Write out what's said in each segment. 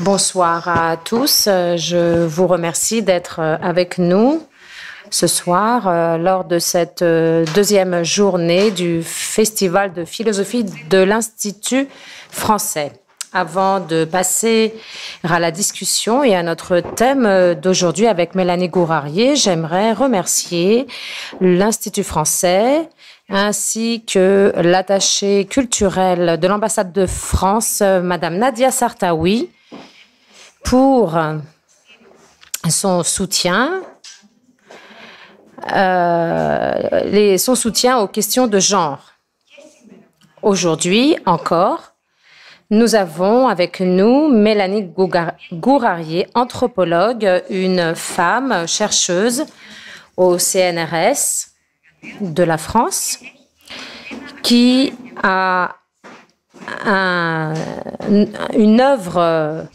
Bonsoir à tous. Je vous remercie d'être avec nous ce soir euh, lors de cette euh, deuxième journée du Festival de philosophie de l'Institut français. Avant de passer à la discussion et à notre thème euh, d'aujourd'hui avec Mélanie Gourarier, j'aimerais remercier l'Institut français, ainsi que l'attachée culturelle de l'ambassade de France, Madame Nadia Sartaoui, pour son soutien, euh, son soutien aux questions de genre. Aujourd'hui encore, nous avons avec nous Mélanie Gourarier, anthropologue, une femme chercheuse au CNRS de la France qui a une œuvre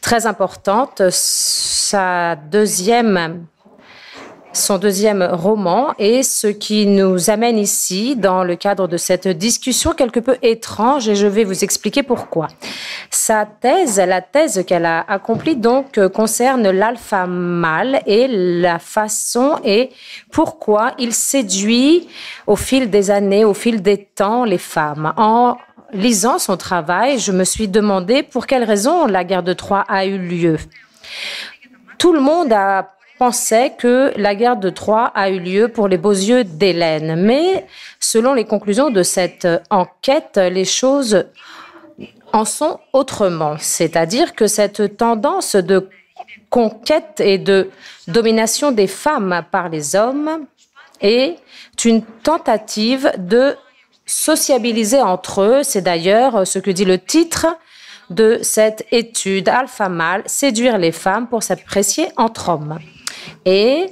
très importante. Sa deuxième son deuxième roman et ce qui nous amène ici dans le cadre de cette discussion quelque peu étrange et je vais vous expliquer pourquoi. Sa thèse, la thèse qu'elle a accomplie donc euh, concerne l'alpha mâle et la façon et pourquoi il séduit au fil des années, au fil des temps les femmes. En lisant son travail, je me suis demandé pour quelle raison la guerre de Troie a eu lieu. Tout le monde a pensait que la guerre de Troie a eu lieu pour les beaux yeux d'Hélène. Mais selon les conclusions de cette enquête, les choses en sont autrement. C'est-à-dire que cette tendance de conquête et de domination des femmes par les hommes est une tentative de sociabiliser entre eux. C'est d'ailleurs ce que dit le titre de cette étude Alpha Male, séduire les femmes pour s'apprécier entre hommes. Et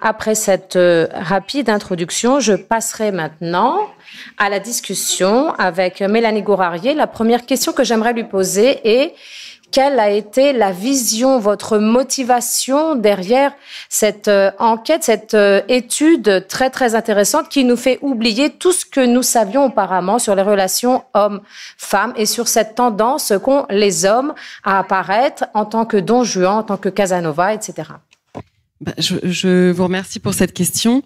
après cette euh, rapide introduction, je passerai maintenant à la discussion avec Mélanie Gourarier. La première question que j'aimerais lui poser est quelle a été la vision, votre motivation derrière cette euh, enquête, cette euh, étude très très intéressante qui nous fait oublier tout ce que nous savions auparavant sur les relations hommes-femmes et sur cette tendance qu'ont les hommes à apparaître en tant que don Juan, en tant que Casanova, etc. Bah, je, je, vous remercie pour cette question.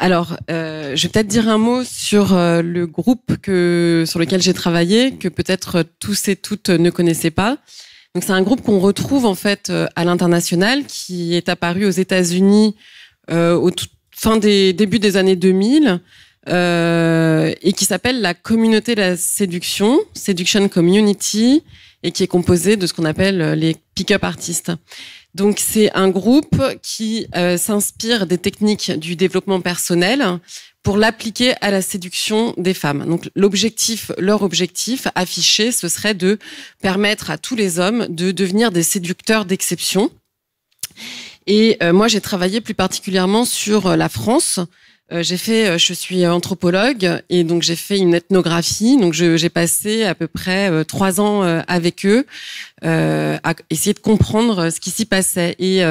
Alors, euh, je vais peut-être dire un mot sur euh, le groupe que, sur lequel j'ai travaillé, que peut-être tous et toutes ne connaissaient pas. Donc, c'est un groupe qu'on retrouve en fait euh, à l'international, qui est apparu aux États-Unis euh, au tout, fin des début des années 2000 euh, et qui s'appelle la communauté de la séduction, Seduction Community, et qui est composée de ce qu'on appelle les pick-up artistes. Donc c'est un groupe qui euh, s'inspire des techniques du développement personnel pour l'appliquer à la séduction des femmes. Donc l'objectif, leur objectif affiché, ce serait de permettre à tous les hommes de devenir des séducteurs d'exception. Et euh, moi j'ai travaillé plus particulièrement sur euh, la France euh, j'ai fait, euh, je suis anthropologue et donc j'ai fait une ethnographie. Donc j'ai passé à peu près euh, trois ans avec eux à essayer de comprendre ce qui s'y passait et,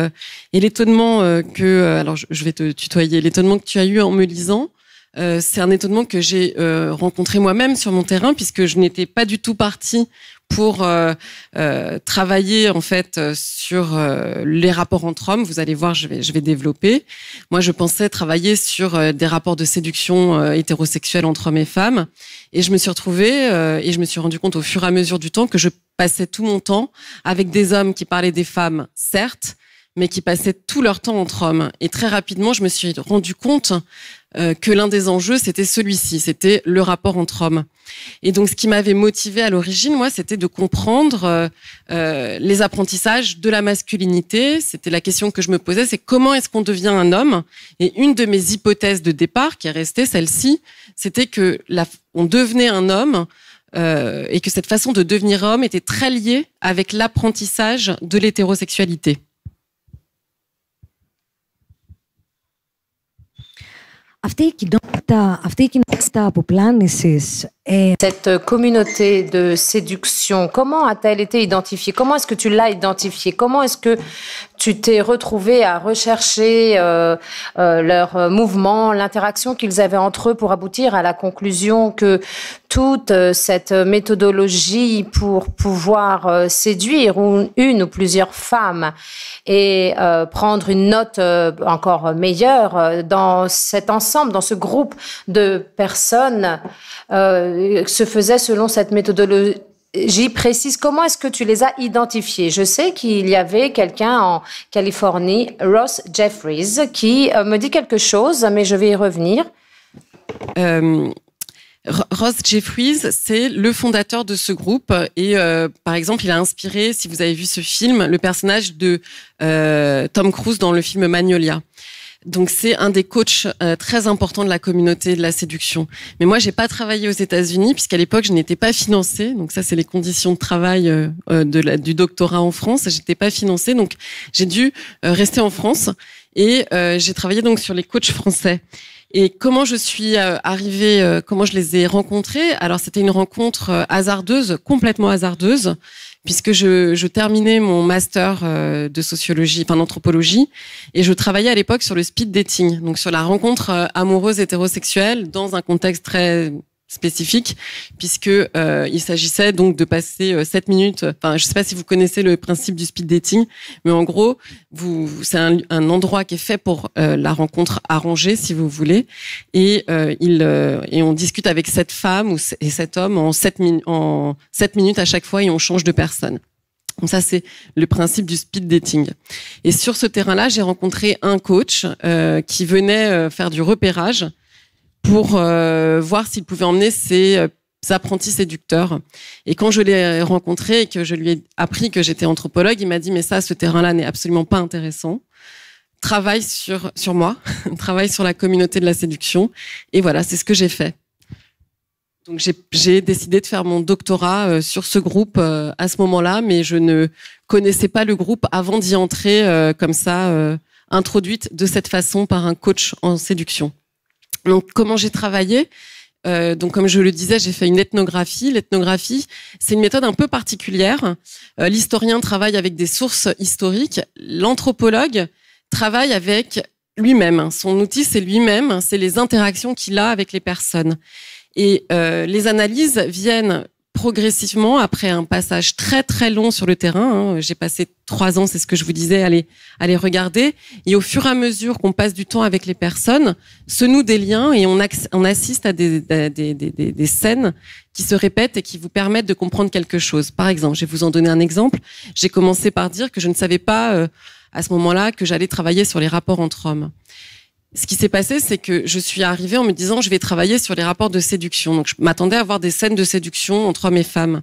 l'étonnement que, alors je vais te tutoyer, l'étonnement que tu as eu en me lisant. c'est un étonnement que j'ai rencontré moi-même sur mon terrain puisque je n'étais pas du tout partie pour euh, euh, travailler en fait euh, sur les rapports entre hommes. Vous allez voir, je vais, je vais développer. Moi, je pensais travailler sur des rapports de séduction hétérosexuels entre hommes et femmes, et je me suis retrouvée et je me suis rendu compte au fur et à mesure du temps que je passais tout mon temps avec des hommes qui parlaient des femmes, certes, mais qui passaient tout leur temps entre hommes. Et très rapidement, je me suis rendu compte que l'un des enjeux, c'était celui-ci, c'était le rapport entre hommes. Et donc, ce qui m'avait motivé à l'origine, moi, c'était de comprendre euh, euh, les apprentissages de la masculinité. C'était la question que je me posais, c'est comment est-ce qu'on devient un homme Et une de mes hypothèses de départ, qui est restée celle-ci, c'était que on devenait un homme euh, et que cette façon de devenir homme était très liée avec l'apprentissage de l'hétérosexualité. Et Cette communauté de séduction, comment a-t-elle été identifiée Comment est-ce que tu l'as identifiée Comment est-ce que tu t'es retrouvé à rechercher euh, euh, leur mouvement, l'interaction qu'ils avaient entre eux pour aboutir à la conclusion que toute euh, cette méthodologie pour pouvoir euh, séduire une ou plusieurs femmes et euh, prendre une note encore meilleure dans cet ensemble, dans ce groupe de personnes euh, se faisait selon cette méthodologie J'y précise, comment est-ce que tu les as identifiés Je sais qu'il y avait quelqu'un en Californie, Ross Jeffries, qui euh, me dit quelque chose, mais je vais y revenir. Euh, Ross Jeffries, c'est le fondateur de ce groupe et par exemple, il a inspiré, si vous avez vu ce film, le personnage de Tom Cruise dans le film Magnolia. Donc c'est un des coachs euh, très importants de la communauté de la séduction. Mais moi, j'ai pas travaillé aux États-Unis puisqu'à l'époque, je n'étais pas financée. Donc ça, c'est les conditions de travail euh, euh, de du doctorat en France. J'étais pas financée, donc j'ai dû rester en France et j'ai travaillé donc sur les coachs français. Et comment je suis arrivée, comment je les ai rencontrés Alors c'était une rencontre hasardeuse, complètement hasardeuse puisque je, terminais mon master euh, de sociologie, enfin d'anthropologie, et je travaillais à l'époque sur le speed dating, donc sur la rencontre euh, amoureuse hétérosexuelle dans un contexte très spécifique puisque euh, il s'agissait donc de passer euh, 7 minutes enfin je sais pas si vous connaissez le principe du speed dating mais en gros vous c'est un, endroit qui est fait pour euh, la rencontre arrangée si vous voulez et euh, il et on discute avec cette femme ou et cet homme en 7 en 7 minutes à chaque fois et on change de personne. Donc ça, c'est le principe du speed dating. Et sur ce terrain-là, j'ai rencontré un coach qui venait faire du repérage pour euh, voir s'il pouvait emmener ses euh, apprentis séducteurs. Et quand je l'ai rencontré et que je lui ai appris que j'étais anthropologue, il m'a dit mais ça, ce terrain-là n'est absolument pas intéressant. Travaille sur sur moi, travaille sur la communauté de la séduction. Et voilà, c'est ce que j'ai fait. Donc j'ai décidé de faire mon doctorat euh, sur ce groupe à ce moment-là, mais je ne connaissais pas le groupe avant d'y entrer comme ça, introduite de cette façon par un coach en séduction. Donc, comment j'ai travaillé euh, donc, comme je le disais, j'ai fait une ethnographie. L'ethnographie, c'est une méthode un peu particulière. Euh, l'historien travaille avec des sources historiques. L'anthropologue travaille avec lui-même. Son outil, c'est lui-même. C'est les interactions qu'il a avec les personnes. Et euh, les analyses viennent progressivement, après un passage très très long sur le terrain, hein. j'ai passé trois ans, c'est ce que je vous disais, Allez, les, regarder, et au fur et à mesure qu'on passe du temps avec les personnes, se nouent des liens et on, assiste à des, des, scènes qui se répètent et qui vous permettent de comprendre quelque chose. Par exemple, je vais vous en donner un exemple, j'ai commencé par dire que je ne savais pas... Euh, à ce moment-là que j'allais travailler sur les rapports entre hommes ce qui s'est passé, c'est que je suis arrivée en me disant je vais travailler sur les rapports de séduction. Donc je m'attendais à voir des scènes de séduction entre hommes et femmes.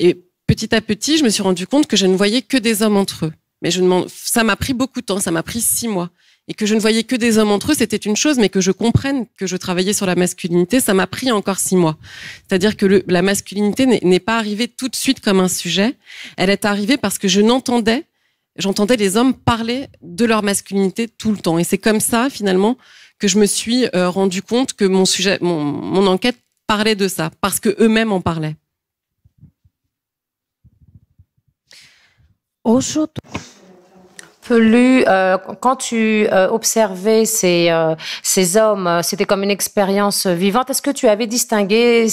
Et petit à petit, je me suis rendu compte que je ne voyais que des hommes entre eux. Mais je ça m'a pris beaucoup de temps, ça m'a pris six mois. Et que je ne voyais que des hommes entre eux, c'était une chose, mais que je comprenne que je travaillais sur la masculinité, ça m'a pris encore six mois. C'est-à-dire que la masculinité n'est pas arrivée tout de suite comme un sujet. Elle est arrivée parce que je n'entendais j'entendais les hommes parler de leur masculinité tout le temps. Et c'est comme ça, finalement, que je me suis euh, rendu compte que mon sujet, mon, enquête parlait de ça, parce que eux-mêmes en parlaient. Aujourd'hui, Pelu, euh, quand tu euh, observais ces, ces hommes, c'était comme une expérience vivante. Est-ce que tu avais distingué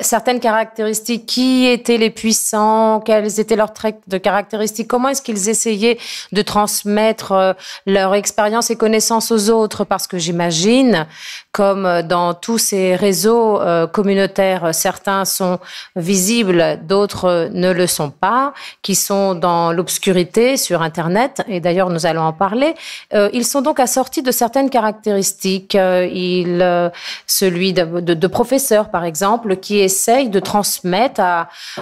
certaines caractéristiques, qui étaient les puissants, Quelles étaient leurs traits de caractéristiques, comment est-ce qu'ils essayaient de transmettre euh, leur expérience et connaissances aux autres, parce que j'imagine, comme dans tous ces réseaux euh, communautaires, certains sont visibles, d'autres ne le sont pas, qui sont dans l'obscurité sur Internet, et d'ailleurs nous allons en parler, euh, ils sont donc assortis de certaines caractéristiques, celui de professeur, par exemple, qui essaye de transmettre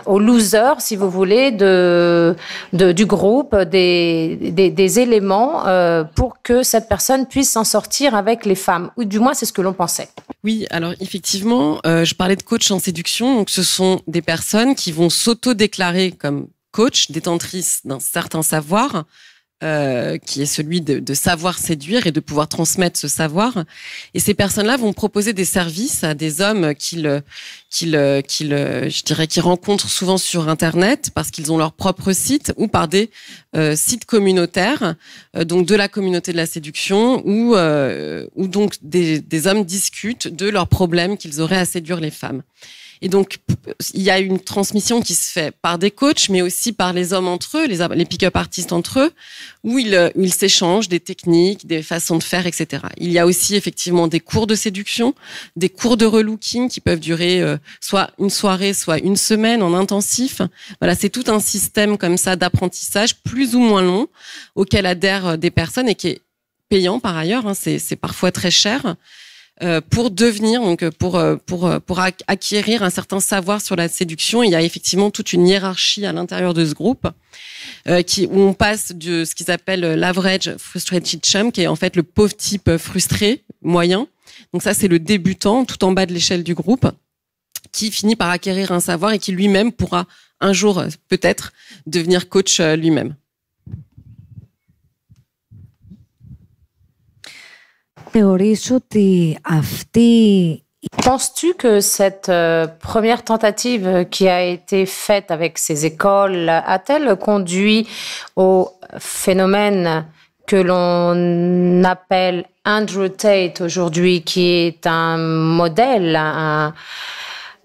aux losers, si vous voulez, du groupe des, éléments euh, pour que cette personne puisse s'en sortir avec les femmes. Ou du moins, c'est ce que l'on pensait. Oui, alors effectivement, euh, je parlais de coach en séduction. Donc, ce sont des personnes qui vont s'auto-déclarer comme coach, détentrice d'un certain savoir euh, qui est celui de, savoir séduire et de pouvoir transmettre ce savoir. Et ces personnes-là vont proposer des services à des hommes qu'ils, qu'ils, qu'ils, je dirais, qu'ils rencontrent souvent sur Internet parce qu'ils ont leur propre site ou par des euh, sites communautaires, euh, donc de la communauté de la séduction, où, où donc des hommes discutent de leurs problèmes qu'ils auraient à séduire les femmes. Et donc, il y a une transmission qui se fait par des coachs, mais aussi par les hommes entre eux, les, les pick-up artistes entre eux, où ils euh, s'échangent des techniques, des façons de faire, etc. Il y a aussi effectivement des cours de séduction, des cours de relooking qui peuvent durer euh, soit une soirée, soit une semaine en intensif. Voilà, c'est tout un système comme ça d'apprentissage plus ou moins long auquel adhèrent euh, des personnes et qui est payant par ailleurs. Hein, c'est parfois très cher. Euh, pour devenir, donc euh, pour, euh, pour, pour acquérir un certain savoir sur la séduction, il y a effectivement toute une hiérarchie à l'intérieur de ce groupe qui, où on passe de ce qu'ils appellent l'average frustrated chum, qui est en fait le pauvre type frustré moyen. Donc ça, c'est le débutant tout en bas de l'échelle du groupe qui finit par acquérir un savoir et qui lui-même pourra un jour peut-être devenir coach lui-même. Penses-tu que cette euh, première tentative qui a été faite avec ces écoles a-t-elle conduit au phénomène que l'on appelle Andrew Tate aujourd'hui, qui est un modèle,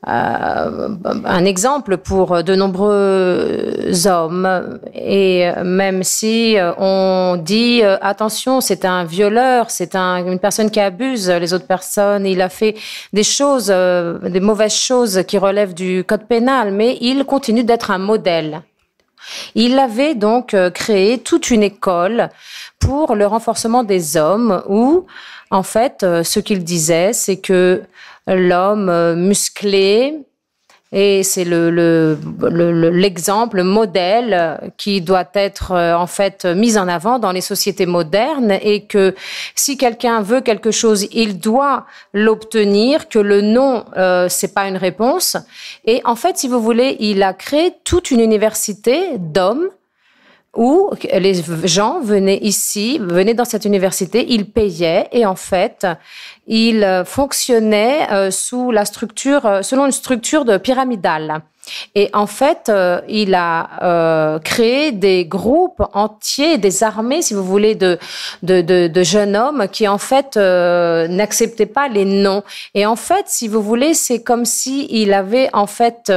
euh, un exemple pour de nombreux hommes. Et même si euh, on dit euh, attention, c'est un violeur, c'est une personne qui abuse les autres personnes, il a fait des choses, des mauvaises choses qui relèvent du code pénal, mais il continue d'être un modèle. Il avait donc créé toute une école pour le renforcement des hommes où, en fait, ce qu'il disait, c'est que l'homme euh, musclé, et c'est l'exemple, le, le, modèle qui doit être euh, en fait mis en avant dans les sociétés modernes et que si quelqu'un veut quelque chose, il doit l'obtenir, que le non, euh, c'est pas une réponse. Et en fait, si vous voulez, il a créé toute une université d'hommes où les gens venaient ici, venaient dans cette université, ils payaient et en fait, il euh, fonctionnait euh, sous la structure, euh, selon une structure de pyramidale. Et en fait, il a créé des groupes entiers, des armées, si vous voulez, de, de, jeunes hommes qui, en fait, n'acceptaient pas les noms. Et en fait, si vous voulez, c'est comme si il avait, en fait,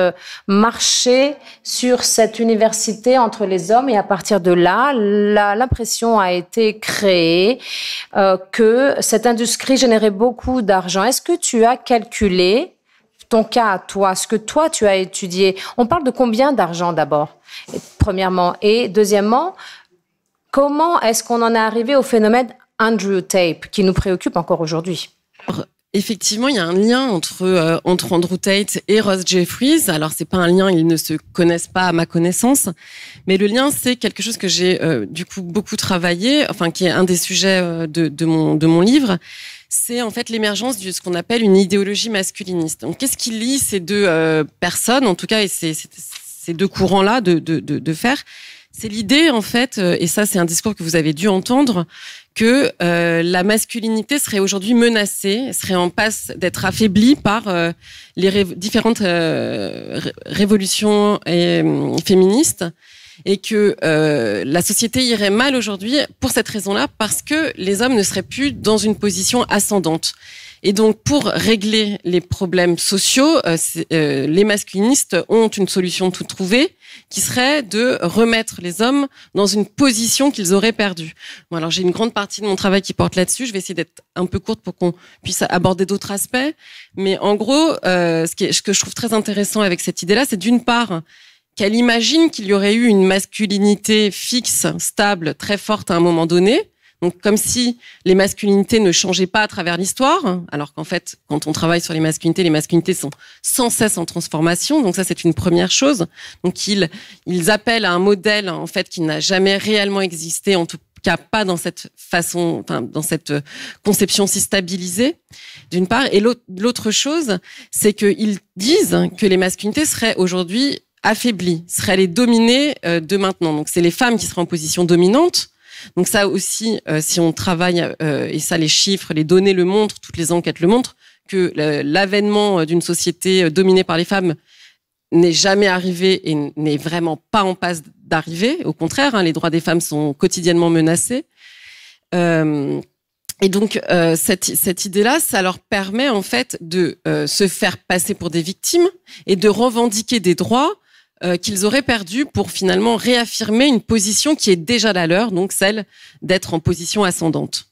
marché sur cette université entre les hommes. Et à partir de là, l'impression a été créée que cette industrie générait beaucoup d'argent. Est-ce que tu as calculé ton cas toi, ce que toi tu as étudié On parle de combien d'argent d'abord, premièrement. Et deuxièmement, comment est-ce qu'on en est arrivé au phénomène Andrew Tate, qui nous préoccupe encore aujourd'hui Effectivement, il y a un lien entre euh, entre Andrew Tate et Ross Jeffries. Alors c'est pas un lien, ils ne se connaissent pas à ma connaissance, mais le lien c'est quelque chose que j'ai euh, du coup beaucoup travaillé, enfin qui est un des sujets euh, de, de mon de mon livre, c'est en fait l'émergence de ce qu'on appelle une idéologie masculiniste. Donc, qu'est-ce qui lie ces deux euh, personnes, en tout cas, et ces, deux courants-là de, faire C'est l'idée, en fait, euh, et ça, c'est un discours que vous avez dû entendre, que euh, la masculinité serait aujourd'hui menacée, serait en passe d'être affaiblie par les différentes révolutions hum, féministes et que euh, la société irait mal aujourd'hui pour cette raison-là, parce que les hommes ne seraient plus dans une position ascendante. Et donc, pour régler les problèmes sociaux, euh, euh, les masculinistes ont une solution tout trouvée, qui serait de remettre les hommes dans une position qu'ils auraient perdue. alors j'ai une grande partie de mon travail qui porte là-dessus. Je vais essayer d'être un peu courte pour qu'on puisse aborder d'autres aspects. Mais en gros, euh, ce, est, ce que je trouve très intéressant avec cette idée-là, c'est d'une part qu'elle imagine qu'il y aurait eu une masculinité fixe, stable, très forte à un moment donné. Donc comme si les masculinités ne changeaient pas à travers l'histoire, alors qu'en fait, quand on travaille sur les masculinités, les masculinités sont sans cesse en transformation. Donc ça, c'est une première chose. Donc ils, ils appellent à un modèle en fait qui n'a jamais réellement existé, en tout cas pas dans cette façon, enfin, dans cette conception si stabilisée, d'une part. Et l'autre chose, c'est qu'ils disent que les masculinités seraient aujourd'hui affaiblies, seraient les dominées euh, de maintenant. Donc c'est les femmes qui seraient en position dominante. Donc ça aussi, euh, si on travaille, euh, et ça les chiffres, les données le montrent, toutes les enquêtes le montrent, que l'avènement d'une société dominée par les femmes n'est jamais arrivé et n'est vraiment pas en passe d'arriver. Au contraire, hein, les droits des femmes sont quotidiennement menacés. et donc cette, idée-là, ça leur permet en fait de se faire passer pour des victimes et de revendiquer des droits euh, qu'ils auraient perdu pour finalement réaffirmer une position qui est déjà la leur, donc celle d'être en position ascendante.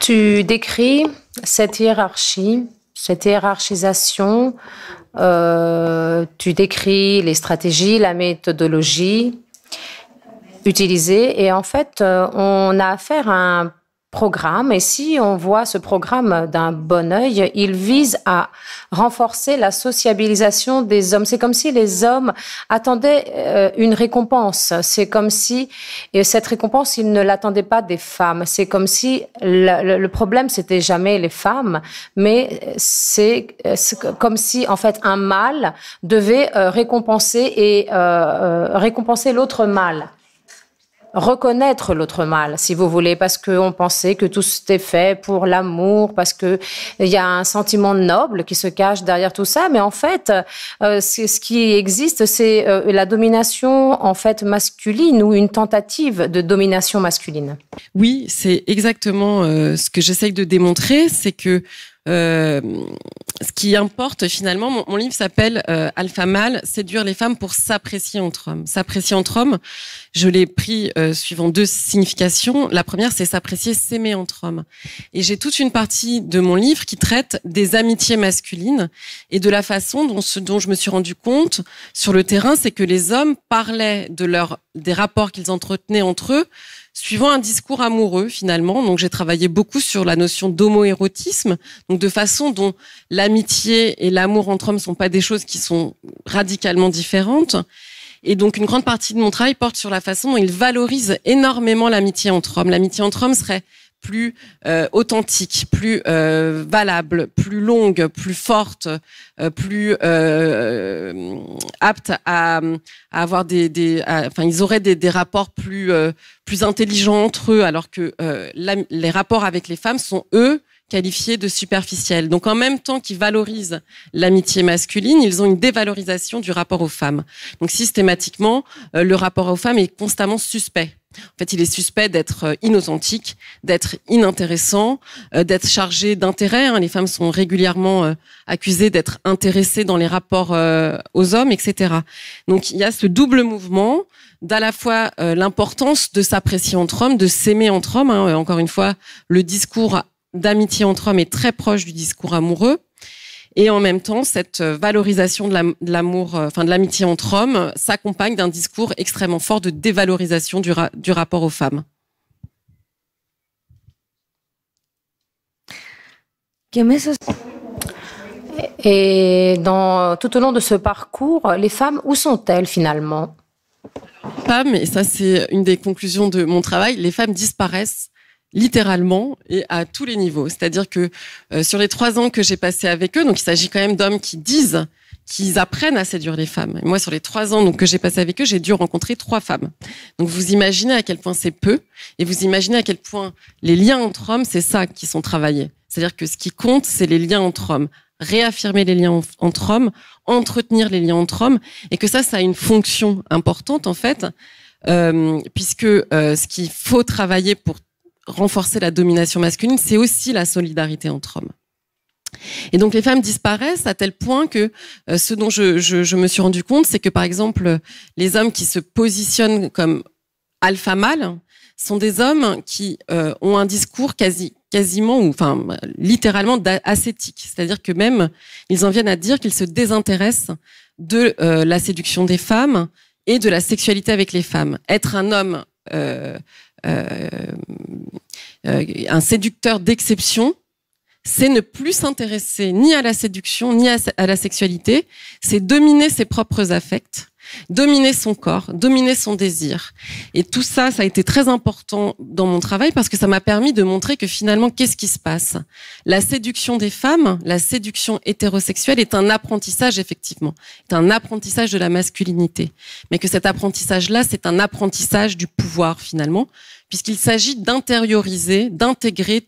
Tu décris cette hiérarchie, cette hiérarchisation, euh, tu décris les stratégies, la méthodologie utilisée, et en fait, euh, on a affaire à un programme. Et si on voit ce programme d'un bon œil, il vise à renforcer la sociabilisation des hommes. C'est comme si les hommes attendaient euh, une récompense. C'est comme si cette récompense, ils ne l'attendaient pas des femmes. C'est comme si le, problème, c'était jamais les femmes, mais c'est comme si en fait un mâle devait euh, récompenser et euh, récompenser l'autre mâle reconnaître l'autre mal, si vous voulez, parce qu'on pensait que tout c'était fait pour l'amour, parce qu'il y a un sentiment noble qui se cache derrière tout ça. Mais en fait, euh, ce qui existe, c'est euh, la domination en fait masculine ou une tentative de domination masculine. Oui, c'est exactement euh, ce que j'essaye de démontrer, c'est que euh, ce qui importe finalement, mon, livre s'appelle euh, Alpha Male, séduire les femmes pour s'apprécier entre hommes. S'apprécier entre hommes, je l'ai pris euh, suivant deux significations. La première, c'est s'apprécier, s'aimer entre hommes. Et j'ai toute une partie de mon livre qui traite des amitiés masculines et de la façon dont, je me suis rendu compte sur le terrain, c'est que les hommes parlaient de leur, des rapports qu'ils entretenaient entre eux suivant un discours amoureux finalement. Donc j'ai travaillé beaucoup sur la notion d'homoérotisme, donc de façon dont l'amitié et l'amour entre hommes sont pas des choses qui sont radicalement différentes. Et donc une grande partie de mon travail porte sur la façon dont il valorise énormément l'amitié entre hommes. L'amitié entre hommes serait plus authentiques, authentique, plus valables, euh, valable, plus longue, plus forte, euh, plus euh, apte à, avoir des, enfin ils auraient des, rapports plus plus intelligents entre eux, alors que les rapports avec les femmes sont eux qualifié de superficiel. Donc en même temps qu'ils valorisent l'amitié masculine, ils ont une dévalorisation du rapport aux femmes. Donc systématiquement, euh, le rapport aux femmes est constamment suspect. En fait, il est suspect d'être euh, inauthentique, d'être inintéressant, euh, d'être chargé d'intérêt. Hein. Les femmes sont régulièrement accusées d'être intéressées dans les rapports aux hommes, etc. Donc, il y a ce double mouvement d'à la fois l'importance de s'apprécier entre hommes, de s'aimer entre hommes. Hein. Encore une fois, le discours d'amitié entre hommes est très proche du discours amoureux. Et en même temps, cette euh, valorisation de l'amour, euh, enfin de l'amitié entre hommes, s'accompagne d'un discours extrêmement fort de dévalorisation du, rapport aux femmes. Et dans, tout au long de ce parcours, les femmes, où sont-elles finalement Femmes, et ça c'est une des conclusions de mon travail, les femmes disparaissent littéralement et à tous les niveaux. C'est-à-dire que euh, sur les trois ans que j'ai passé avec eux, donc il s'agit quand même d'hommes qui disent qu'ils apprennent à séduire les femmes. moi, sur les trois ans donc, que j'ai passé avec eux, j'ai dû rencontrer trois femmes. Donc vous imaginez à quel point c'est peu, et vous imaginez à quel point les liens entre hommes, c'est ça qui sont travaillés. C'est-à-dire que ce qui compte, c'est les liens entre hommes réaffirmer les liens entre hommes, entretenir les liens entre hommes, et que ça, ça a une fonction importante en fait, euh, puisque euh, ce qu'il faut travailler pour renforcer la domination masculine, c'est aussi la solidarité entre hommes. Et donc les femmes disparaissent à tel point que euh, ce dont je, me suis rendu compte, c'est que par exemple les hommes qui se positionnent comme alpha mâles sont des hommes qui euh, ont un discours quasi quasiment ou enfin littéralement ascétique, c'est-à-dire que même ils en viennent à dire qu'ils se désintéressent de euh, la séduction des femmes et de la sexualité avec les femmes. Être un homme euh, euh, un séducteur d'exception, c'est ne plus s'intéresser ni à la séduction, ni à, la sexualité, c'est dominer ses propres affects dominer son corps, dominer son désir. Et tout ça, ça a été très important dans mon travail parce que ça m'a permis de montrer que finalement, qu'est-ce qui se passe La séduction des femmes, la séduction hétérosexuelle est un apprentissage, effectivement, C'est un apprentissage de la masculinité. Mais que cet apprentissage-là, c'est un apprentissage du pouvoir, finalement, puisqu'il s'agit d'intérioriser, d'intégrer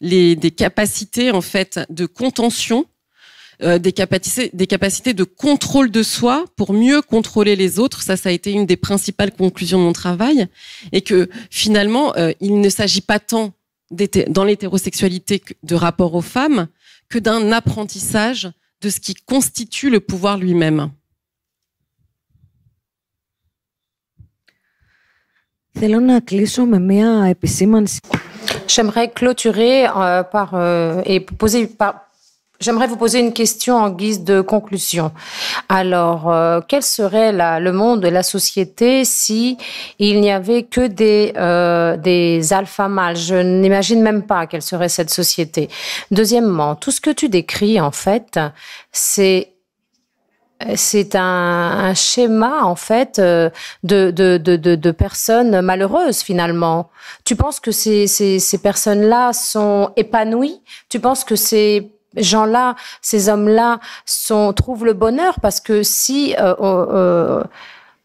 les, des capacités en fait de contention euh, des, capacités, des capacités de contrôle de soi pour mieux contrôler les autres. Ça, ça a été une des principales conclusions de mon travail. Et que finalement, euh, il ne s'agit pas tant dans l'hétérosexualité de rapport aux femmes que d'un apprentissage de ce qui constitue le pouvoir lui-même. J'aimerais clôturer euh, par, et poser par, J'aimerais vous poser une question en guise de conclusion. Alors, euh, quel serait la, le monde et la société si il n'y avait que des, euh, des alpha mâles Je n'imagine même pas quelle serait cette société. Deuxièmement, tout ce que tu décris, en fait, c'est c'est un, un, schéma en fait euh, de, de, de, de, personnes malheureuses finalement. Tu penses que ces, ces, ces personnes-là sont épanouies Tu penses que c'est gens-là, ces hommes-là, trouvent le bonheur parce que si euh, euh,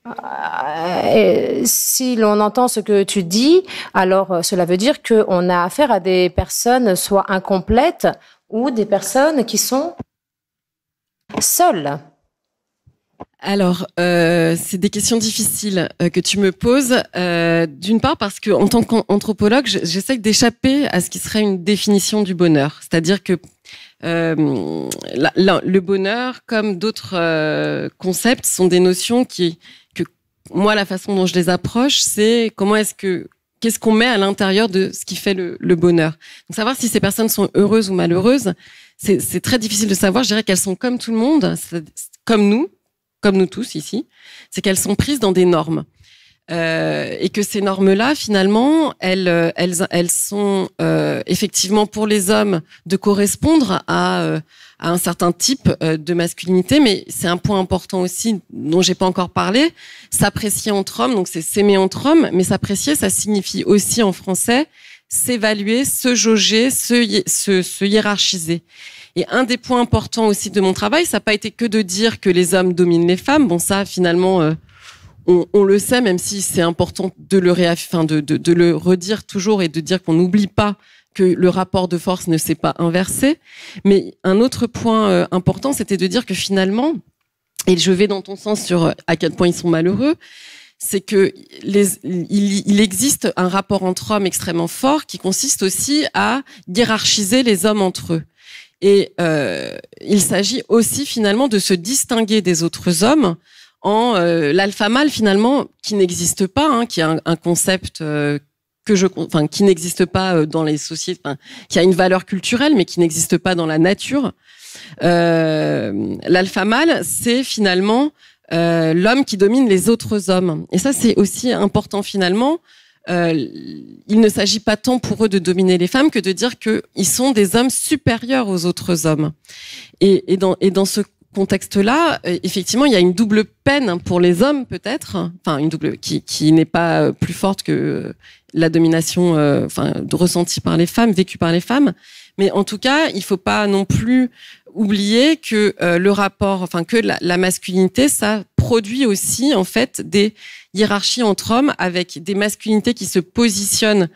euh, si l'on entend ce que tu dis, alors cela veut dire qu'on a affaire à des personnes soit incomplètes ou des personnes qui sont seules. Alors, c'est des questions difficiles que tu me poses. D'une part, parce que en tant qu'anthropologue, j'essaie d'échapper à ce qui serait une définition du bonheur, c'est-à-dire que euh, le bonheur, comme d'autres euh, concepts, sont des notions qui, que moi, la façon dont je les approche, c'est comment est-ce que qu'est-ce qu'on met à l'intérieur de ce qui fait le, bonheur. Donc savoir si ces personnes sont heureuses ou malheureuses, c'est très difficile de savoir. Je dirais qu'elles sont comme tout le monde, comme nous, comme nous tous ici. C'est qu'elles sont prises dans des normes. Euh, et que ces normes-là, finalement, elles, euh, elles, elles sont euh, effectivement pour les hommes de correspondre à, euh, à un certain type euh, de masculinité, mais c'est un point important aussi dont j'ai pas encore parlé. S'apprécier entre hommes, donc c'est s'aimer entre hommes, mais s'apprécier, ça signifie aussi en français s'évaluer, se jauger, se, se, se hiérarchiser. Et un des points importants aussi de mon travail, ça n'a pas été que de dire que les hommes dominent les femmes. Bon, ça, finalement, on, le sait, même si c'est important de le, de, le redire toujours et de dire qu'on n'oublie pas que le rapport de force ne s'est pas inversé. Mais un autre point euh, important, c'était de dire que finalement, et je vais dans ton sens sur euh, à quel point ils sont malheureux, c'est que il, existe un rapport entre hommes extrêmement fort qui consiste aussi à hiérarchiser les hommes entre eux. Et euh, il s'agit aussi finalement de se distinguer des autres hommes en euh, l'alpha mâle finalement qui n'existe pas, hein, qui est un, concept euh, que je, enfin qui n'existe pas euh, dans les sociétés, qui a une valeur culturelle mais qui n'existe pas dans la nature. Euh, l'alpha mâle, c'est finalement l'homme qui domine les autres hommes. Et ça, c'est aussi important finalement. il ne s'agit pas tant pour eux de dominer les femmes que de dire qu'ils sont des hommes supérieurs aux autres hommes. Et, dans, et dans ce contexte-là, euh, effectivement, il y a une double peine hein, pour les hommes peut-être, enfin une double qui, n'est pas euh, plus forte que euh, la domination, enfin ressentie par les femmes, vécue par les femmes. Mais en tout cas, il faut pas non plus oublier que le rapport, enfin que la, la, masculinité, ça produit aussi en fait des hiérarchies entre hommes avec des masculinités qui se positionnent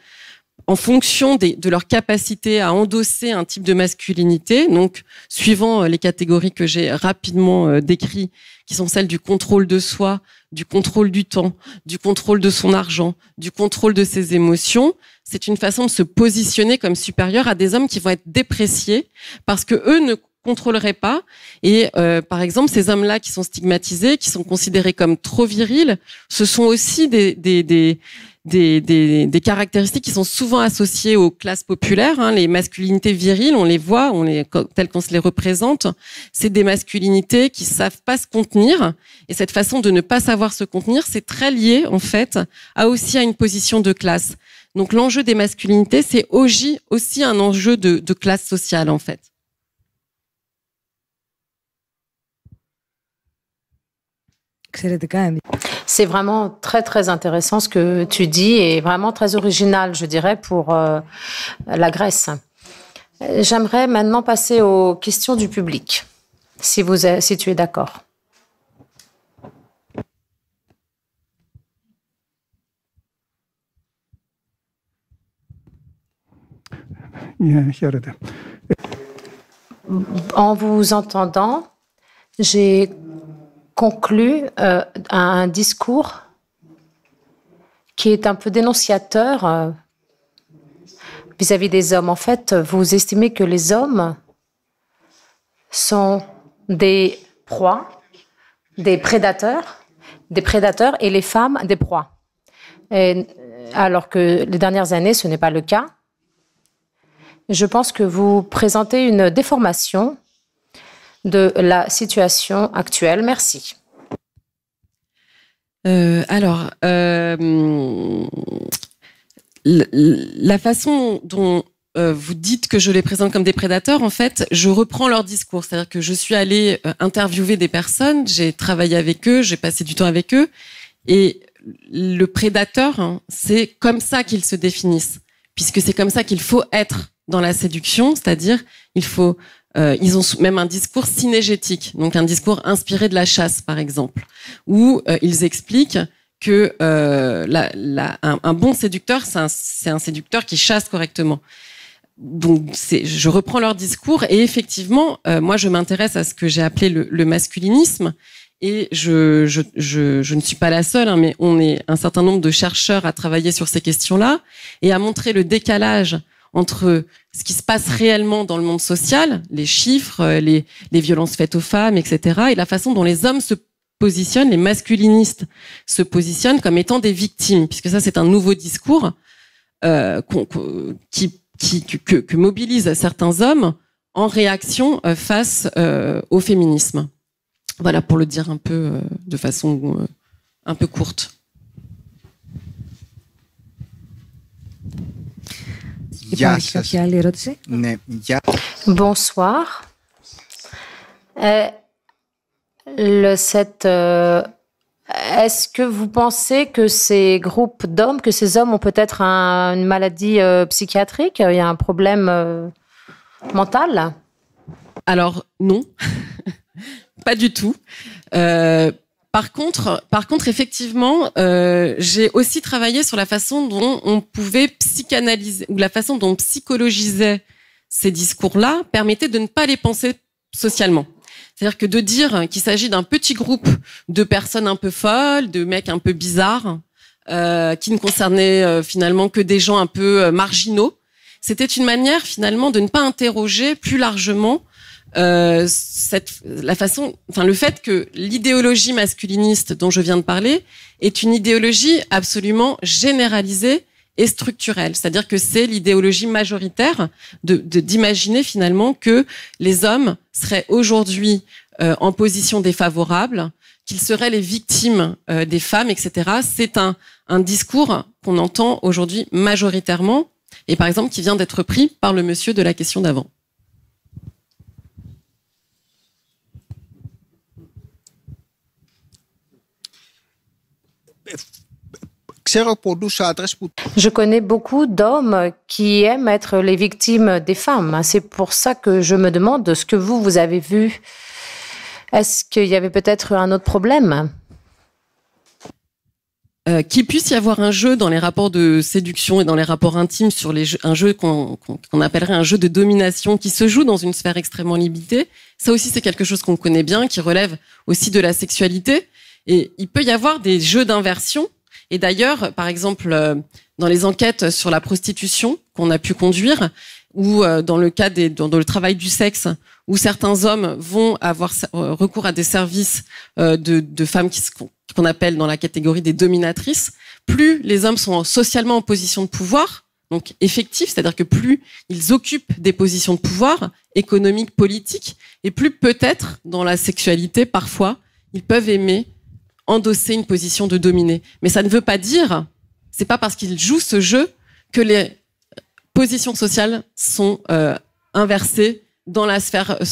en fonction de leur capacité à endosser un type de masculinité, donc suivant euh, les catégories que j'ai rapidement euh, décrites, qui sont celles du contrôle de soi, du contrôle du temps, du contrôle de son argent, du contrôle de ses émotions, c'est une façon de se positionner comme supérieur à des hommes qui vont être dépréciés parce que eux ne contrôleraient pas. Et euh, par exemple, ces hommes-là qui sont stigmatisés, qui sont considérés comme trop virils, ce sont aussi des, des des, des, caractéristiques qui sont souvent associées aux classes populaires. Hein. Les masculinités viriles, on les voit, on les, telles qu'on se les représente, c'est des masculinités qui savent pas se contenir. Et cette façon de ne pas savoir se contenir, c'est très lié en fait à aussi à une position de classe. Donc l'enjeu des masculinités, c'est aussi un enjeu de, classe sociale en fait. C'est vraiment très très intéressant ce que tu dis et vraiment très original, je dirais, pour euh, la Grèce. J'aimerais maintenant passer aux questions du public, si, vous, si tu es d'accord. En vous entendant, j'ai conclut euh, un discours qui est un peu dénonciateur euh, vis-à-vis des hommes. En fait, vous estimez que les hommes sont des proies, des prédateurs, des prédateurs et les femmes des proies. alors que les dernières années, ce n'est pas le cas. Je pense que vous présentez une déformation de la situation actuelle. Merci. Euh, alors, euh, la façon dont euh, vous dites que je les présente comme des prédateurs, en fait, je reprends leur discours. C'est-à-dire que je suis allée interviewer des personnes, j'ai travaillé avec eux, j'ai passé du temps avec eux, et le prédateur, hein, c'est comme ça qu'ils se définissent, puisque c'est comme ça qu'il faut être dans la séduction, c'est-à-dire il faut euh, ils ont même un discours cinégétique, donc un discours inspiré de la chasse, par exemple, où euh, ils expliquent que euh, la, la, un, bon séducteur, c'est un, un, séducteur qui chasse correctement. Donc, je reprends leur discours et effectivement, moi, je m'intéresse à ce que j'ai appelé le, masculinisme. Et je, je, je, je, ne suis pas la seule, hein, mais on est un certain nombre de chercheurs à travailler sur ces questions-là et à montrer le décalage entre ce qui se passe mm. réellement dans le monde social, les chiffres, euh, les, violences faites aux femmes, etc., et la façon dont les hommes se positionnent, les masculinistes se positionnent comme étant des victimes, puisque ça c'est un nouveau discours euh, qui, qui que, mobilisent certains hommes en réaction euh, face au féminisme. Voilà pour le dire un peu de façon un peu courte. Bonsoir. le euh, Est-ce que vous pensez que ces groupes d'hommes, que ces hommes ont peut-être une maladie euh, psychiatrique Il y a un problème euh, mental Alors non, pas du tout. Par contre, par contre, effectivement, euh, j'ai aussi travaillé sur la façon dont on pouvait psychanalyser ou la façon dont on psychologisait ces discours-là permettait de ne pas les penser socialement. C'est-à-dire que de dire qu'il s'agit d'un petit groupe de personnes un peu folles, de mecs un peu bizarres, euh, qui ne concernaient euh, finalement que des gens un peu marginaux, c'était une manière finalement de ne pas interroger plus largement euh, la façon, enfin le fait que l'idéologie masculiniste dont je viens de parler est une idéologie absolument généralisée et structurelle, c'est-à-dire que c'est l'idéologie majoritaire de d'imaginer finalement que les hommes seraient aujourd'hui euh, en position défavorable, qu'ils seraient les victimes euh, des femmes, etc. C'est un, un discours qu'on entend aujourd'hui majoritairement et par exemple qui vient d'être pris par le monsieur de la question d'avant. Je connais beaucoup d'hommes qui aiment être les victimes des femmes. C'est pour ça que je me demande ce que vous, vous avez vu. Est-ce qu'il y avait peut-être un autre problème euh, qu'il puisse y avoir un jeu dans les rapports de séduction et dans les rapports intimes sur les un jeu qu'on appellerait un jeu de domination qui se joue dans une sphère extrêmement limitée. Ça aussi, c'est quelque chose qu'on connaît bien, qui relève aussi de la sexualité. Et il peut y avoir des jeux d'inversion et d'ailleurs, par exemple, euh, dans les enquêtes sur la prostitution qu'on a pu conduire, ou euh, dans le cas des, dans, le travail du sexe, où certains hommes vont avoir euh, recours à des services de, femmes qu'on appelle dans la catégorie des dominatrices, plus les hommes sont socialement en position de pouvoir, donc effectif, c'est-à-dire que plus ils occupent des positions de pouvoir économiques, politiques, et plus peut-être dans la sexualité, parfois, ils peuvent aimer endosser une position de dominé. Mais ça ne veut pas dire, c'est pas parce qu'ils jouent ce jeu que les positions sociales sont euh, inversées dans la sphère euh,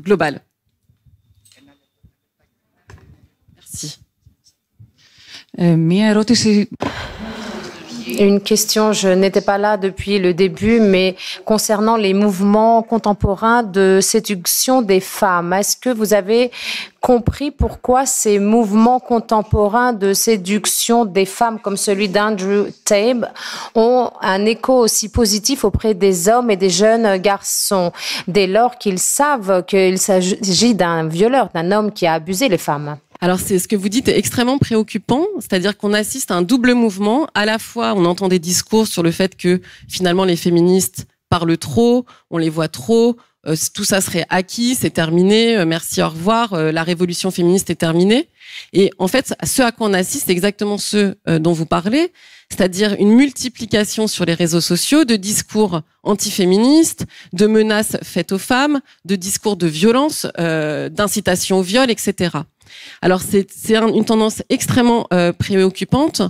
globale. Merci. Une question, je n'étais pas là depuis le début, mais concernant les mouvements contemporains de séduction des femmes, est-ce que vous avez compris pourquoi ces mouvements contemporains de séduction des femmes, comme celui d'Andrew Tabe, ont un écho aussi positif auprès des hommes et des jeunes garçons, dès lors qu'ils savent qu'il s'agit d'un violeur, d'un homme qui a abusé les femmes alors c'est ce que vous dites est extrêmement préoccupant, c'est-à-dire qu'on assiste à un double mouvement. À la fois, on entend des discours sur le fait que finalement les féministes parlent trop, on les voit trop, euh, tout ça serait acquis, c'est terminé, euh, merci, au revoir, euh, la révolution féministe est terminée. Et en fait, ce à quoi on assiste, c'est exactement ce dont vous parlez, c'est-à-dire une multiplication sur les réseaux sociaux de discours antiféministes, de menaces faites aux femmes, de discours de violence, euh, d'incitation au viol, etc. Alors c'est une tendance extrêmement euh, préoccupante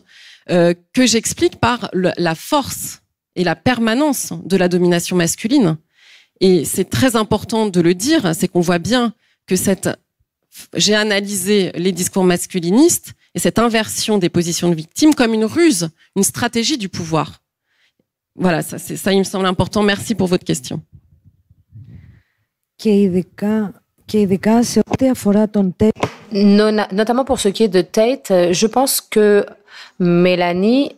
euh, que j'explique par la force et la permanence de la domination masculine. Et c'est très important de le dire, c'est qu'on voit bien que cette j'ai analysé les discours masculinistes cette inversion des positions de victime comme une ruse, une stratégie du pouvoir. Voilà, ça, c'est, ça il me semble important. Merci pour votre question. Notamment pour ce qui est de Tate, euh, je pense que Mélanie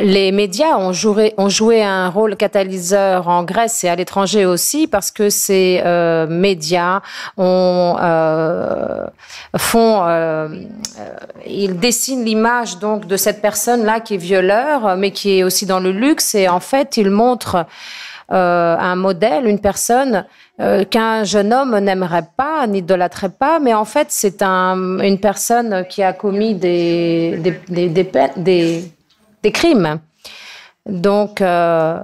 les médias ont joué, ont joué un rôle catalyseur en Grèce et à l'étranger aussi parce que ces euh, médias ont, euh, font, euh, ils dessinent l'image donc de cette personne-là qui est violeur, mais qui est aussi dans le luxe et en fait ils montrent un modèle, une personne qu'un jeune homme n'aimerait pas, n'idolâtrait pas, mais en fait c'est une personne qui a commis des, des, des des crimes. Donc, euh,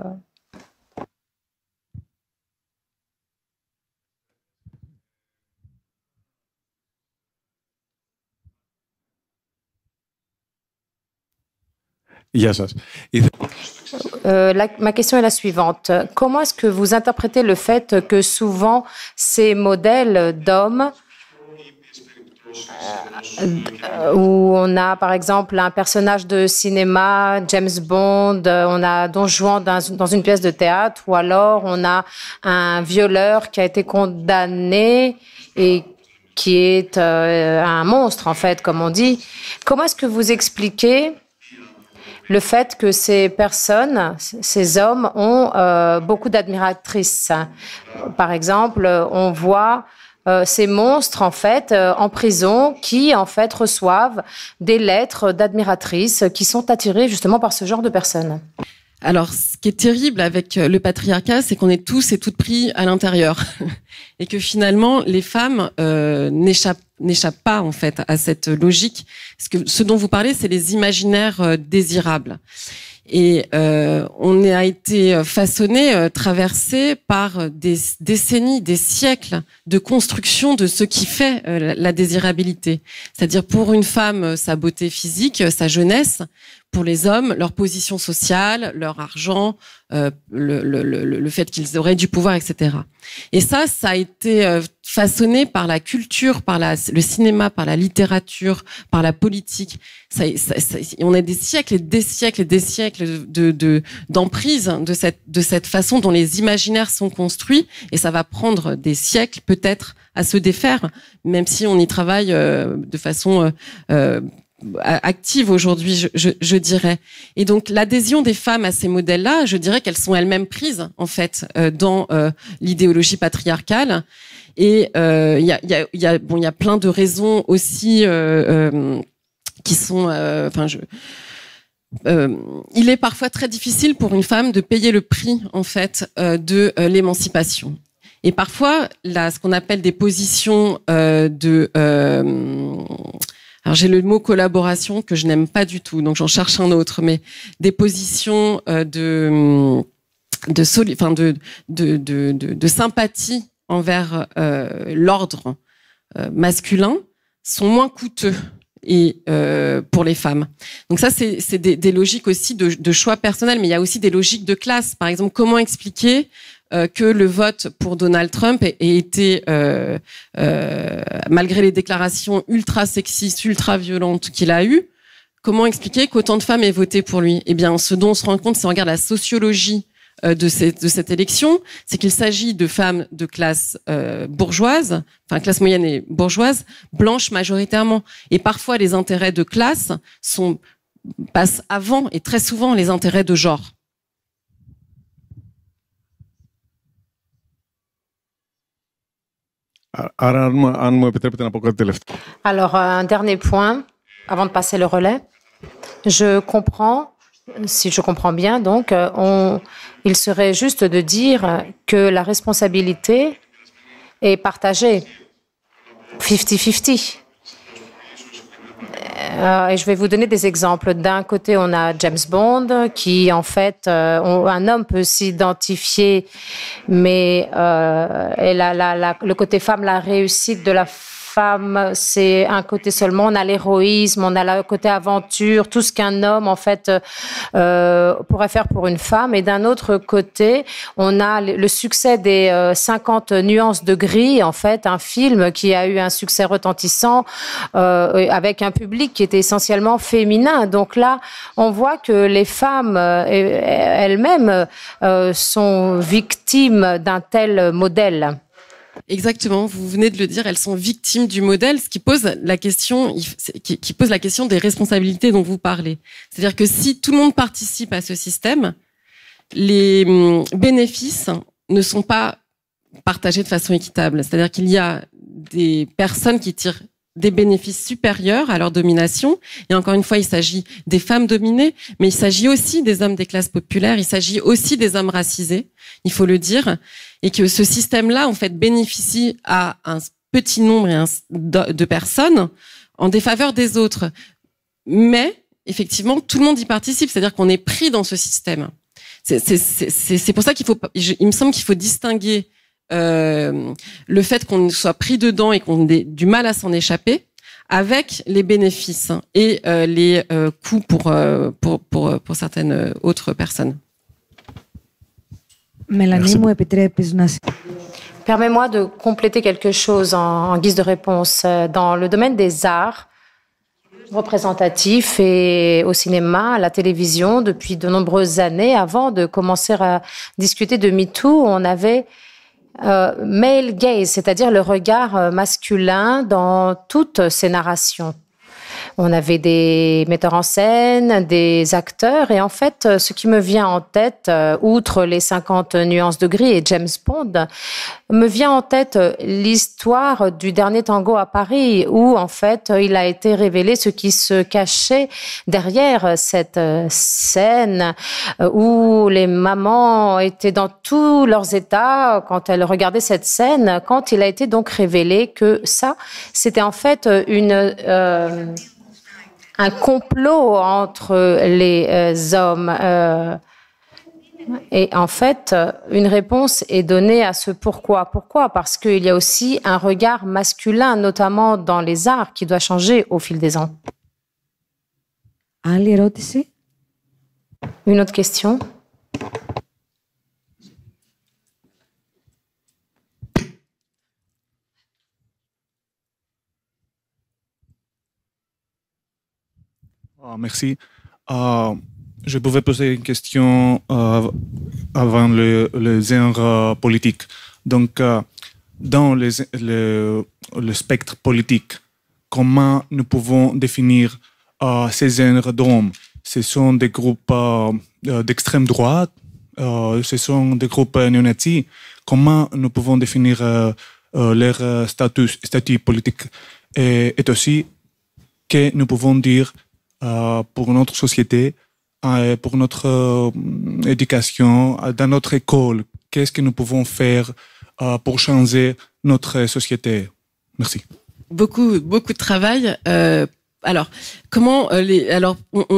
euh, ma question est la suivante. Comment est-ce que vous interprétez le fait que souvent ces modèles d'hommes euh, où on a par exemple un personnage de cinéma, James Bond, euh, on a Don Juan dans, une pièce de théâtre, ou alors on a un violeur qui a été condamné et qui est euh, un monstre en fait, comme on dit. Comment est-ce que vous expliquez le fait que ces personnes, ces hommes, ont beaucoup d'admiratrices. Par exemple, on voit euh, ces monstres en fait euh, en prison qui en fait reçoivent des lettres d'admiratrices qui sont attirées justement par ce genre de personnes. Alors, ce qui est terrible avec euh, le patriarcat, c'est qu'on est tous et toutes pris à l'intérieur, et que finalement, les femmes n'échappent pas en fait à cette logique. Ce que ce dont vous parlez, c'est les imaginaires désirables. Et euh, on a été euh, façonné, euh, traversé par des décennies, des siècles de construction de ce qui fait la désirabilité. C'est-à-dire pour une femme, sa beauté physique, sa jeunesse pour les hommes, leur position sociale, leur argent, euh, le, le, le, le, fait qu'ils auraient du pouvoir, etc. Et ça, ça a été euh, façonné par la culture, par la, le cinéma, par la littérature, par la politique. Ça, on a des siècles et des siècles et des siècles de d'emprise de, cette, de cette façon dont les imaginaires sont construits, et ça va prendre des siècles peut-être à se défaire, même si on y travaille euh, de façon active aujourd'hui, je, je, dirais. Et donc l'adhésion des femmes à ces modèles-là, je dirais qu'elles sont elles-mêmes prises en fait euh, dans euh, l'idéologie patriarcale. Et il euh, y, a, y, a, y, a, bon, il y a plein de raisons aussi qui sont, enfin je. il est parfois très difficile pour une femme de payer le prix en fait de l'émancipation. Et parfois, là, ce qu'on appelle des positions de alors j'ai le mot collaboration que je n'aime pas du tout, donc j'en cherche un autre, mais des positions euh, hum, de de, de, de, sympathie envers euh, l'ordre euh, masculin sont moins coûteux et pour les femmes. Donc ça, c'est des, logiques aussi de, de choix personnel, mais il y a aussi des logiques de classe. Par exemple, comment expliquer euh, que le vote pour Donald Trump ait, été, euh, euh, malgré les déclarations ultra sexistes, ultra violentes qu'il a eues, comment expliquer qu'autant de femmes aient voté pour lui Eh bien, ce dont on se rend compte, si on regarde la sociologie de, cette, de cette élection, c'est qu'il s'agit de femmes de classe euh, bourgeoise, enfin classe moyenne et bourgeoise, blanches majoritairement. Et parfois, les intérêts de classe sont, passent avant et très souvent les intérêts de genre. Alors, euh, un dernier point, avant de passer le relais. Je comprends, si je comprends bien, donc, euh, il serait juste de dire que la responsabilité est partagée, 50-50. Euh, et je vais vous donner des exemples. D'un côté, on a James Bond, qui en fait, euh, un homme peut s'identifier, mais euh, le côté femme, la réussite de la femme c'est un côté seulement. On a l'héroïsme, on a le côté aventure, tout ce qu'un homme en fait euh, euh, pourrait faire pour une femme. Et d'un autre côté, on a le succès des 50 euh, nuances de gris, en fait, un film qui a eu un succès retentissant avec un public qui était essentiellement féminin. Donc là, on voit que les femmes elles-mêmes sont victimes d'un tel modèle. Exactement, vous venez de le dire, elles sont victimes du modèle, ce qui pose la question, qui pose la question des responsabilités dont vous parlez. C'est-à-dire que si tout le monde participe à ce système, les hum, bénéfices ne sont pas partagés de façon équitable. C'est-à-dire qu'il y a des personnes qui tirent des bénéfices supérieurs à leur domination. Et encore une fois, il s'agit des femmes dominées, mais il s'agit aussi des hommes des classes populaires, il s'agit aussi des hommes racisés, il faut le dire et que ce système-là, en fait, bénéficie à un petit nombre de personnes en défaveur des autres. Mais, effectivement, tout le monde y participe, c'est-à-dire qu'on est pris dans ce système. C'est pour ça qu'il faut, il me semble qu'il faut distinguer euh, le fait qu'on soit pris dedans et qu'on ait du mal à s'en échapper avec les bénéfices et euh, les euh, coûts pour, pour, pour, pour certaines autres personnes. Permets-moi de compléter quelque chose en, guise de réponse. Euh, dans le domaine des arts représentatifs et au cinéma, à la télévision, depuis de nombreuses années, avant de commencer à discuter de MeToo, on avait euh, male gaze, c'est-à-dire le regard euh, masculin dans toutes ces narrations, on avait des metteurs en scène, des acteurs. Et en fait, euh, ce qui me vient en tête, euh, outre les 50 nuances de gris et James Bond, me vient en tête euh, l'histoire du dernier tango à Paris, où en fait, il a été révélé ce qui se cachait derrière cette scène où les mamans étaient dans tous leurs états quand elles regardaient cette scène, quand il a été donc révélé que ça, c'était en fait une un complot entre les euh, hommes. Euh, et en fait, une réponse est donnée à ce pourquoi. Pourquoi Parce qu'il y a aussi un regard masculin, notamment dans les arts, qui doit changer au fil des ans. Une autre question Ah, merci. Ah, je pouvais poser une question euh, avant le, le genre euh, politique. Donc, euh, dans les, le, spectre politique, comment nous pouvons définir ces genres d'hommes Ce sont des groupes d'extrême droite, ce sont des groupes néonazis. Comment nous pouvons définir leur statut, politique et, et aussi, que nous pouvons dire euh, pour notre société, euh, pour notre euh, éducation, dans notre école. Qu'est-ce que nous pouvons faire pour changer notre société Merci. Beaucoup, beaucoup de travail. alors, comment les, alors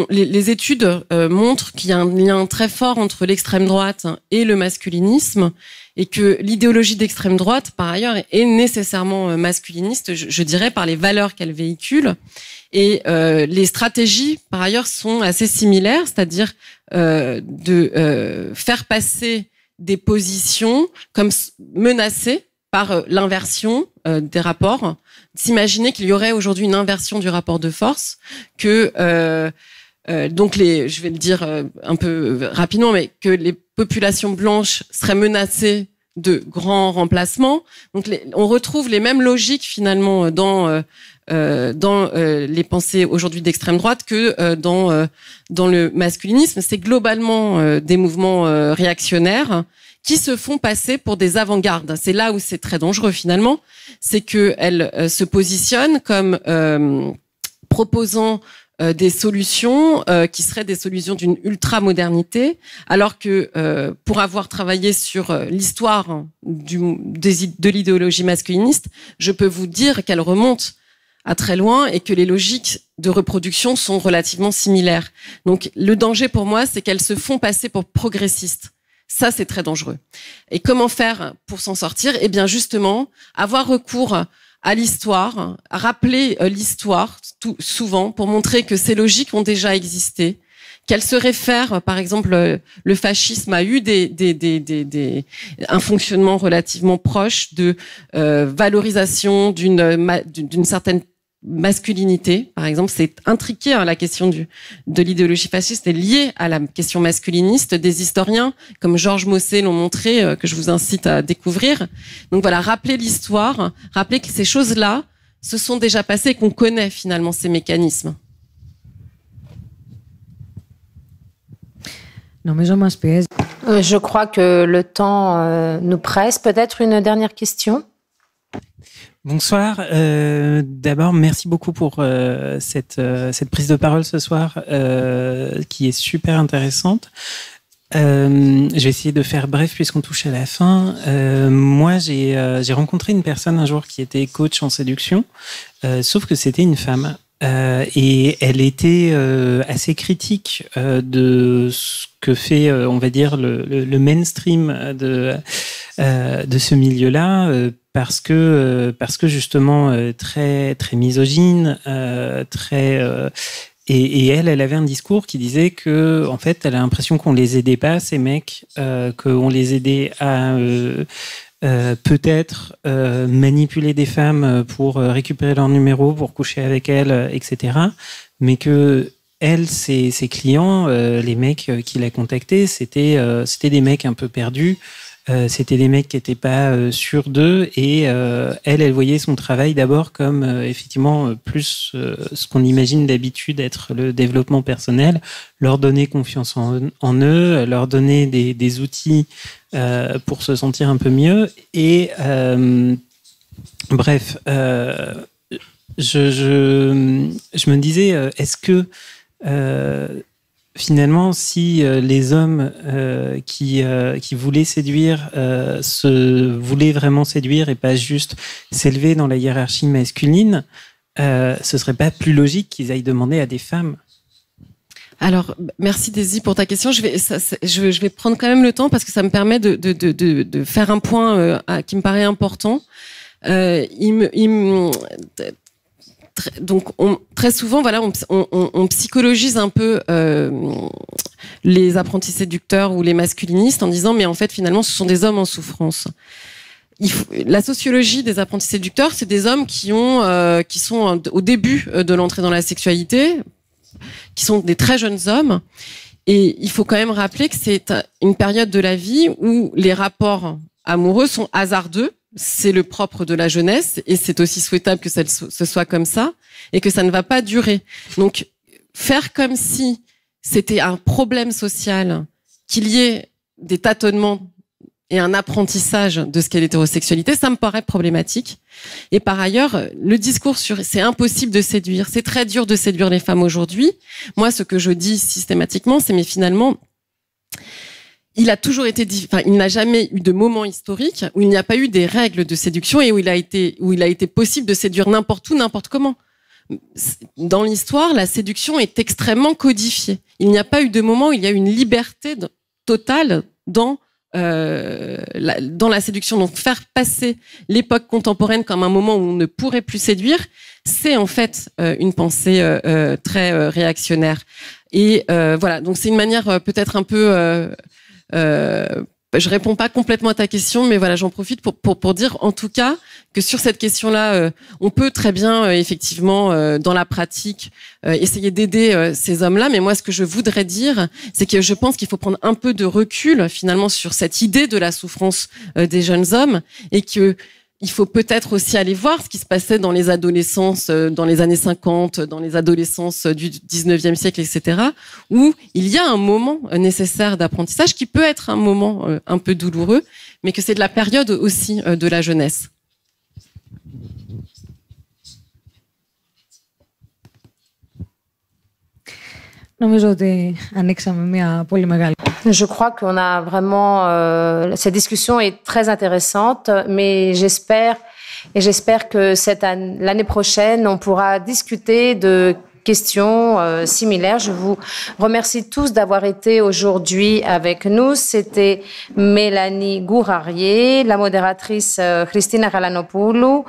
les, études montrent qu'il y a un lien très fort entre l'extrême droite et le masculinisme et que l'idéologie d'extrême droite, par ailleurs, est nécessairement masculiniste, je dirais, par les valeurs qu'elle véhicule. Et euh, les stratégies, par ailleurs, sont assez similaires, c'est-à-dire euh, de euh, faire passer des positions comme menacées par euh, l'inversion euh, des rapports, s'imaginer qu'il y aurait aujourd'hui une inversion du rapport de force, que euh, donc les, je vais le dire un peu rapidement, mais que les populations blanches seraient menacées de grands remplacements. Donc les, on retrouve les mêmes logiques finalement dans euh, dans euh, les pensées aujourd'hui d'extrême droite que euh, dans dans le masculinisme. C'est globalement des mouvements réactionnaires qui se font passer pour des avant-gardes. C'est là où c'est très dangereux finalement, c'est que se positionnent comme proposant des solutions qui seraient des solutions d'une ultra-modernité, alors que pour avoir travaillé sur l'histoire du, de l'idéologie masculiniste, je peux vous dire qu'elle remonte à très loin et que les logiques de reproduction sont relativement similaires. Donc le danger pour moi, c'est qu'elles se font passer pour progressistes. Ça, c'est très dangereux. Et comment faire pour s'en sortir Eh bien, justement, avoir recours à l'histoire, rappeler euh, l'histoire souvent pour montrer que ces logiques ont déjà existé, qu'elles se réfèrent, par exemple, euh, le fascisme a eu des, des, des, des un fonctionnement relativement proche de valorisation euh, valorisation d'une certaine masculinité, par exemple, c'est intriqué. Hein, la question du, de l'idéologie fasciste est liée à la question masculiniste. Des historiens comme Georges Mossé l'ont montré, euh, que je vous incite à découvrir. Donc voilà, rappeler l'histoire, rappeler que ces choses-là se sont déjà passées et qu'on connaît finalement ces mécanismes. Euh, je crois que le temps euh, nous presse. Peut-être une dernière question Bonsoir. Euh, d'abord, merci beaucoup pour euh, cette, euh, cette, prise de parole ce soir qui est super intéressante. Euh, je vais essayer de faire bref puisqu'on touche à la fin. moi, j'ai rencontré une personne un jour qui était coach en séduction, sauf que c'était une femme. et elle était assez critique de ce que fait, on va dire, le, mainstream de, de ce milieu-là, parce que euh, parce que justement euh, très très misogyne, euh, très et, elle, elle avait un discours qui disait que, en fait, elle a l'impression qu'on les aidait pas, ces mecs, qu'on les aidait à peut-être manipuler des femmes pour récupérer leur numéro, pour coucher avec elles, etc. Mais que elle, ses, ses clients, les mecs qui l'a contactée, c'était c'était des mecs un peu perdus, euh, c'était des mecs qui n'étaient pas euh, sûrs d'eux et euh, elle, elle voyait son travail d'abord comme effectivement plus ce qu'on imagine d'habitude être le développement personnel, leur donner confiance en, eux, leur donner des, outils pour se sentir un peu mieux et bref, je, me disais, est-ce que finalement, si euh, les hommes euh, qui, euh, qui voulaient séduire se voulaient vraiment séduire et pas juste s'élever dans la hiérarchie masculine, ce serait pas plus logique qu'ils aillent demander à des femmes alors, merci Daisy pour ta question. Je vais, je, vais prendre quand même le temps parce que ça me permet de, de, de, de faire un point à, qui me paraît important. il donc très souvent, voilà, on, psychologise un peu euh, les apprentis séducteurs ou les masculinistes en disant, mais en fait, finalement, ce sont des hommes en souffrance. la sociologie des apprentis séducteurs, c'est des hommes qui ont, euh, qui sont au début euh, de l'entrée dans la sexualité, qui sont des très jeunes hommes. Et il faut quand même rappeler que c'est une période de la vie où les rapports amoureux sont hasardeux c'est le propre de la jeunesse et c'est aussi souhaitable que ce soit comme ça et que ça ne va pas durer. Donc, faire comme si c'était un problème social, qu'il y ait des tâtonnements et un apprentissage de ce qu'est l'hétérosexualité, ça me paraît problématique. Et par ailleurs, le discours sur c'est impossible de séduire, c'est très dur de séduire les femmes aujourd'hui. Moi, ce que je dis systématiquement, c'est mais finalement, il a toujours été, enfin, il n'a jamais eu de moment historique où il n'y a pas eu des règles de séduction et où il a été, où il a été possible de séduire n'importe où, n'importe comment. Dans l'histoire, la séduction est extrêmement codifiée. Il n'y a pas eu de moment où il y a une liberté totale dans euh, la, dans la séduction. Donc faire passer l'époque contemporaine comme un moment où on ne pourrait plus séduire, c'est en fait euh, une pensée euh, très réactionnaire. Et voilà, donc c'est une manière peut-être un peu euh, je réponds pas complètement à ta question, mais voilà, j'en profite pour, pour, pour, dire en tout cas que sur cette question-là, euh, on peut très bien euh, effectivement euh, dans la pratique essayer d'aider ces hommes-là. Mais moi, ce que je voudrais dire, c'est que je pense qu'il faut prendre un peu de recul finalement sur cette idée de la souffrance des jeunes hommes et que il faut peut-être aussi aller voir ce qui se passait dans les adolescences, euh, dans les années 50, dans les adolescences du 19e siècle, etc., où il y a un moment nécessaire d'apprentissage qui peut être un moment euh, un peu douloureux, mais que c'est de la période aussi euh, de la jeunesse. Je crois qu'on a vraiment euh, cette discussion est très intéressante, mais j'espère et j'espère que cette l'année prochaine on pourra discuter de questions euh, similaires. Je vous remercie tous d'avoir été aujourd'hui avec nous. C'était Mélanie Gourarier, la modératrice euh, Christina Ralanopoulou,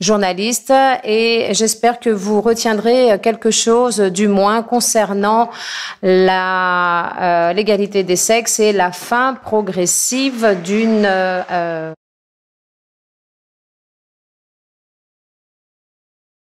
journaliste, et j'espère que vous retiendrez euh, quelque chose, du moins concernant l'égalité des sexes et la fin progressive d'une